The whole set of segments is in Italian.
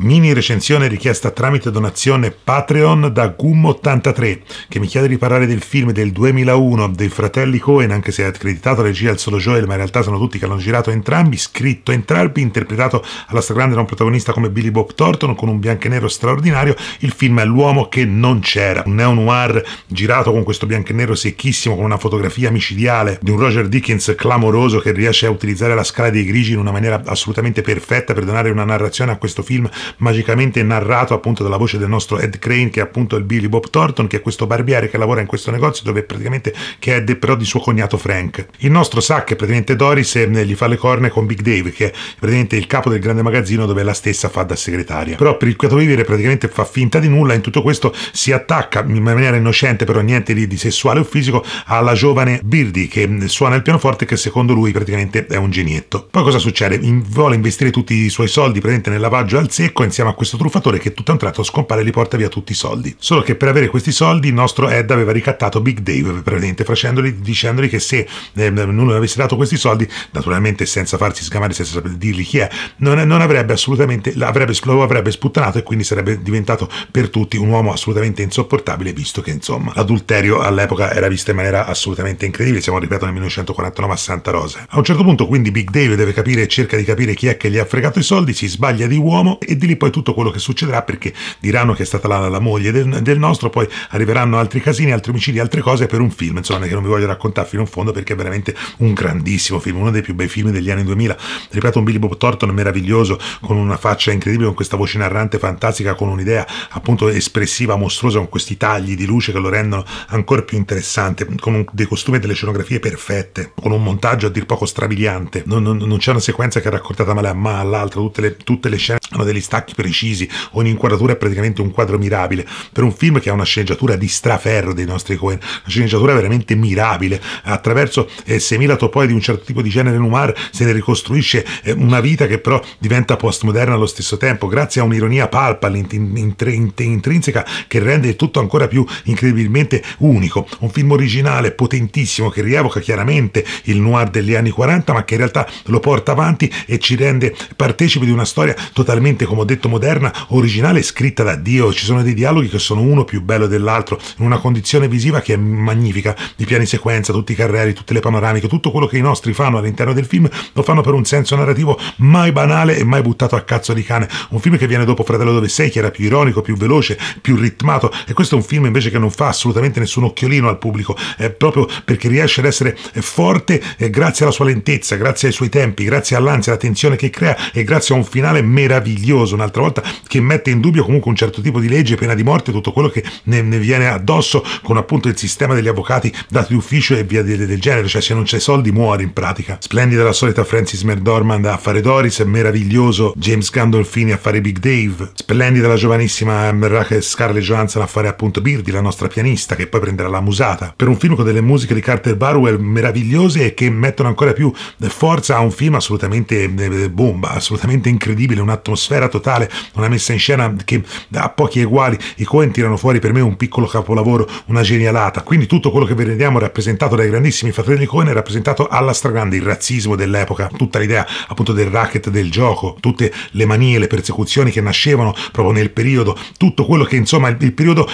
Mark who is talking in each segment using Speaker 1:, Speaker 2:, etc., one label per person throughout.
Speaker 1: Mini recensione richiesta tramite donazione Patreon da Gum83 che mi chiede di parlare del film del 2001 dei fratelli Cohen, anche se è accreditato alla regia al solo Joel, ma in realtà sono tutti che l'hanno girato entrambi, scritto entrambi, interpretato alla stragrande da un protagonista come Billy Bob Thornton con un bianco e nero straordinario. Il film è L'uomo che non c'era, un neo-noir girato con questo bianco e nero secchissimo, con una fotografia micidiale di un Roger Dickens clamoroso che riesce a utilizzare la scala dei grigi in una maniera assolutamente perfetta per donare una narrazione a questo film magicamente narrato appunto dalla voce del nostro Ed Crane, che è appunto il Billy Bob Thornton, che è questo barbiere che lavora in questo negozio dove praticamente che è però di suo cognato Frank. Il nostro sa che praticamente Doris eh, gli fa le corna con Big Dave, che è praticamente il capo del grande magazzino dove la stessa fa da segretaria. Però per il quieto vivere praticamente fa finta di nulla, in tutto questo si attacca in maniera innocente, però niente di, di sessuale o fisico, alla giovane Birdie che mm, suona il pianoforte che secondo lui praticamente è un genietto. Poi cosa succede? In, vuole investire tutti i suoi soldi praticamente nel lavaggio al secco Rocco insieme a questo truffatore che tutto a un tratto scompare e li porta via tutti i soldi. Solo che per avere questi soldi il nostro Ed aveva ricattato Big Dave, praticamente facendogli, dicendogli che se eh, non avesse dato questi soldi, naturalmente senza farsi sgamare, senza dirgli chi è, non, non avrebbe assolutamente, avrebbe, lo avrebbe sputtanato e quindi sarebbe diventato per tutti un uomo assolutamente insopportabile, visto che insomma l'adulterio all'epoca era visto in maniera assolutamente incredibile, siamo ripeto nel 1949 a Santa Rosa. A un certo punto quindi Big Dave deve capire, cerca di capire chi è che gli ha fregato i soldi, si sbaglia di uomo e di lì poi tutto quello che succederà perché diranno che è stata la, la moglie del, del, nostro, poi arriveranno altri casini, altri omicidi, altre cose per un film, insomma, che non vi voglio raccontare fino in fondo perché è veramente un grandissimo film, uno dei più bei film degli anni 2000. Ripeto, un Billy Bob Thornton meraviglioso, con una faccia incredibile, con questa voce narrante fantastica, con un'idea appunto espressiva, mostruosa, con questi tagli di luce che lo rendono ancora più interessante, con un, dei costumi e delle scenografie perfette, con un montaggio a dir poco strabiliante. Non, non, non c'è una sequenza che è raccontata male a ma all'altro tutte le, tutte le scene hanno degli stacchi attacchi precisi, ogni inquadratura è praticamente un quadro mirabile, per un film che ha una sceneggiatura di straferro dei nostri Coen, una sceneggiatura veramente mirabile, attraverso eh, 6.000 topoi di un certo tipo di genere noir se ne ricostruisce eh, una vita che però diventa postmoderna allo stesso tempo, grazie a un'ironia palpa, intrinseca, che rende il tutto ancora più incredibilmente unico, un film originale, potentissimo, che rievoca chiaramente il noir degli anni 40, ma che in realtà lo porta avanti e ci rende partecipi di una storia totalmente comodata detto moderna, originale, scritta da Dio, ci sono dei dialoghi che sono uno più bello dell'altro, in una condizione visiva che è magnifica, di piani sequenza, tutti i carrelli, tutte le panoramiche, tutto quello che i nostri fanno all'interno del film lo fanno per un senso narrativo mai banale e mai buttato a cazzo di cane, un film che viene dopo Fratello dove sei, che era più ironico, più veloce, più ritmato, e questo è un film invece che non fa assolutamente nessun occhiolino al pubblico, è proprio perché riesce ad essere forte eh, grazie alla sua lentezza, grazie ai suoi tempi, grazie all'ansia, all'attenzione che crea e grazie a un finale meraviglioso Barroso un'altra volta, che mette in dubbio comunque un certo tipo di legge, pena di morte, tutto quello che ne, ne viene addosso con appunto il sistema degli avvocati dati d'ufficio e via del, del genere, cioè se non c'è soldi muore in pratica. Splendida la solita Francis McDormand a fare Doris, meraviglioso James Gandolfini a fare Big Dave, splendida la giovanissima ehm, Scarlett Johansson a fare appunto Birdie, la nostra pianista, che poi prenderà la musata, per un film con delle musiche di Carter Barwell meravigliose e che mettono ancora più forza a un film assolutamente eh, bomba, assolutamente incredibile, un'atmosfera totale totale, una messa in scena che ha pochi eguali. I Coen tirano fuori per me un piccolo capolavoro, una genialata. Quindi tutto quello che vediamo rappresentato dai grandissimi fratelli Coen è rappresentato alla stragrande il razzismo dell'epoca, tutta l'idea appunto del racket del gioco, tutte le manie, le persecuzioni che nascevano proprio nel periodo, tutto quello che insomma il, il periodo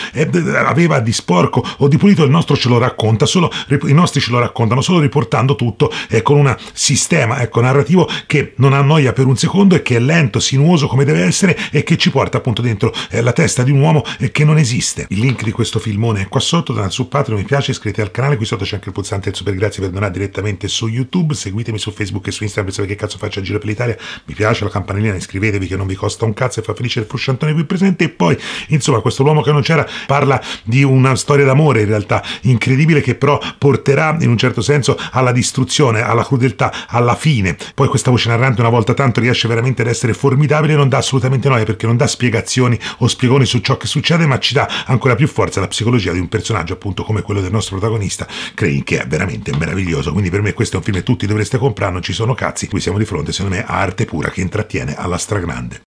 Speaker 1: aveva di sporco o di pulito, il nostro ce lo racconta solo, i nostri ce lo raccontano solo riportando tutto eh, con un sistema ecco, narrativo che non annoia per un secondo e che è lento, sinuoso come deve deve essere e che ci porta appunto dentro eh, la testa di un uomo eh, che non esiste. Il link di questo filmone è qua sotto, dal su Patreon, mi piace, iscrivetevi al canale, qui sotto c'è anche il pulsante del super grazie per donare direttamente su YouTube, seguitemi su Facebook e su Instagram per sapere che cazzo faccio a giro per l'Italia, mi piace la campanellina, iscrivetevi che non vi costa un cazzo e fa felice il frusciantone qui presente e poi insomma questo uomo che non c'era parla di una storia d'amore in realtà incredibile che però porterà in un certo senso alla distruzione, alla crudeltà, alla fine. Poi questa voce narrante una volta tanto riesce veramente ad essere formidabile non dà assolutamente noia perché non dà spiegazioni o spiegoni su ciò che succede, ma ci dà ancora più forza la psicologia di un personaggio appunto come quello del nostro protagonista, Crane, che è veramente meraviglioso. Quindi per me questo è un film che tutti dovreste comprare, non ci sono cazzi, qui siamo di fronte secondo me a arte pura che intrattiene alla stragrande.